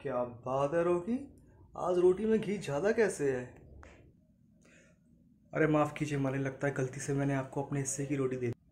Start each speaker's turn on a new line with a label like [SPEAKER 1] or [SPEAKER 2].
[SPEAKER 1] क्या बात है रोकी आज रोटी में घी ज़्यादा कैसे है अरे माफ़ कीजिए मुझे लगता है गलती से मैंने आपको अपने हिस्से की रोटी दे दी